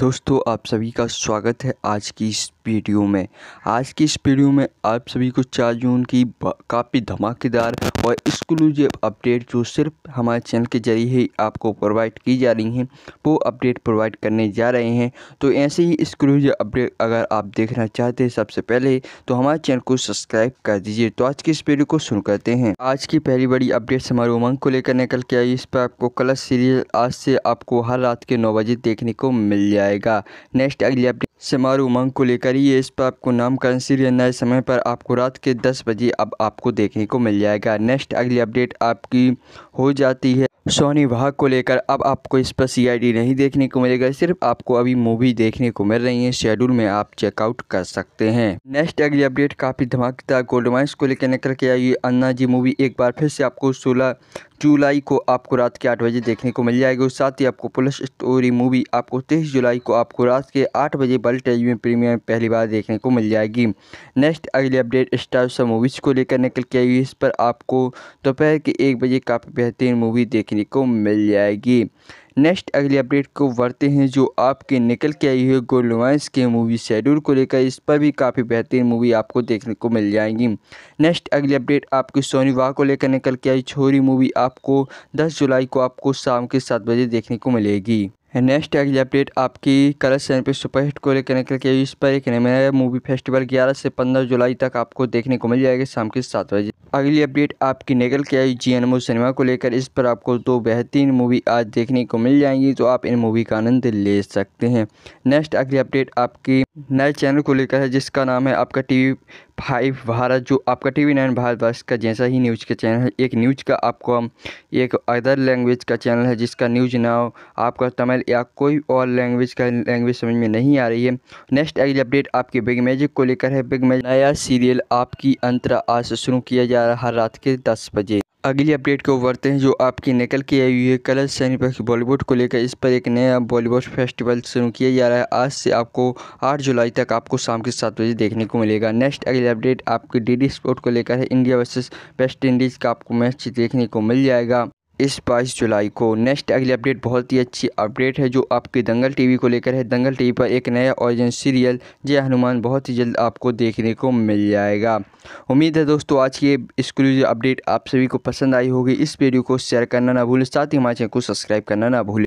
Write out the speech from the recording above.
दोस्तों आप सभी का स्वागत है आज की इस वीडियो में आज की इस वीडियो में आप सभी को चार जून की काफ़ी धमाकेदार और एक्सक्लूसिव अपडेट जो सिर्फ हमारे चैनल के जरिए ही आपको प्रोवाइड की जा रही हैं वो अपडेट प्रोवाइड करने जा रहे हैं तो ऐसे ही एक्सक्लूसिव अपडेट अगर आप देखना चाहते हैं सबसे पहले तो हमारे चैनल को सब्सक्राइब कर दीजिए तो आज की इस वीडियो को शुरू करते हैं आज की पहली बड़ी अपडेट हमारे उमंग को लेकर निकल के आई इस पर आपको कलर सीरियल आज से आपको हर रात के नौ बजे देखने को मिल जाएगा नेक्स्ट अगली अपडेट समारोह उमंग को लेकर ही इस पर आपको नामकरण सीरियल नए समय पर आपको रात के दस बजे अब आपको देखने को मिल जाएगा नेक्स्ट अगली अपडेट आपकी हो जाती है सोनी भाग को लेकर अब आपको इस पर सीआईडी नहीं देखने को मिलेगा सिर्फ आपको अभी मूवी देखने को मिल रही है शेड्यूल में आप चेकआउट कर सकते हैं नेक्स्ट अगली अपडेट काफ़ी धमाकेदार गोल्ड माइंस को लेकर निकल के आई अन्ना जी मूवी एक बार फिर से आपको सोलह जुलाई को आपको रात के आठ बजे देखने को मिल जाएगी साथ ही आपको पुलिस स्टोरी मूवी आपको तेईस जुलाई को आपको रात के आठ बजे बल टेलीविजन प्रीमियर पहली बार देखने को मिल जाएगी नेक्स्ट अगली अपडेट स्टार मूवीज़ को लेकर निकल के आई इस पर आपको दोपहर के एक बजे काफ़ी बेहतरीन मूवी देखने को मिल जाएगी नेक्स्ट अगली अपडेट को बढ़ते हैं जो आपके निकल के आई है गोलवाइंस के मूवी शेड्यूल को लेकर इस पर भी काफ़ी बेहतरीन मूवी आपको देखने को मिल जाएंगी नेक्स्ट अगली अपडेट आपकी सोनी वाह को लेकर निकल के आई छोरी मूवी आपको 10 जुलाई को आपको शाम के सात बजे देखने को मिलेगी नेक्स्ट अगली अपडेट आपकी कलर चैनल पे सुपरहिट को लेकर निकल के इस पर एक नया मूवी फेस्टिवल 11 से 15 जुलाई तक आपको देखने को मिल जाएगा शाम के सात बजे अगली अपडेट आपकी निकल के आई जी एन सिनेमा को लेकर इस पर आपको दो बेहतरीन मूवी आज देखने को मिल जाएंगी तो आप इन मूवी का आनंद ले सकते हैं नेक्स्ट अगली अपडेट आपकी नए चैनल को लेकर है जिसका नाम है आपका टी फाइव भारत जो आपका टी वी नाइन भारतवर्ष का जैसा ही न्यूज़ का चैनल है एक न्यूज़ का आपको एक अदर लैंग्वेज का चैनल है जिसका न्यूज़ ना हो आपका तमिल या कोई और लैंग्वेज का लैंग्वेज समझ में नहीं आ रही है नेक्स्ट अगली अपडेट आपके बिग मैजिक को लेकर है बिग मैजिक नया सीरियल आपकी अंतरा आज से शुरू किया जा रहा है रात के दस बजे अगली अपडेट को बढ़ते हैं जो आपकी निकल के आई हुई है कलर सैनिपक्ष बॉलीवुड को लेकर इस पर एक नया बॉलीवुड फेस्टिवल शुरू किया जा रहा है आज से आपको 8 जुलाई तक आपको शाम के सात बजे देखने को मिलेगा नेक्स्ट अगली अपडेट आपकी डीडी स्पोर्ट को लेकर है इंडिया वर्सेस वेस्ट इंडीज़ का आपको मैच देखने को मिल जाएगा इस बाईस जुलाई को नेक्स्ट अगली अपडेट बहुत ही अच्छी अपडेट है जो आपके दंगल टीवी को लेकर है दंगल टीवी पर एक नया ओरिजिन सीरियल जय हनुमान बहुत ही जल्द आपको देखने को मिल जाएगा उम्मीद है दोस्तों आज की ये एक्सक्लूसिव अपडेट आप सभी को पसंद आई होगी इस वीडियो को शेयर करना ना भूलें साथ ही हमारे चैनल को सब्सक्राइब करना ना भूलें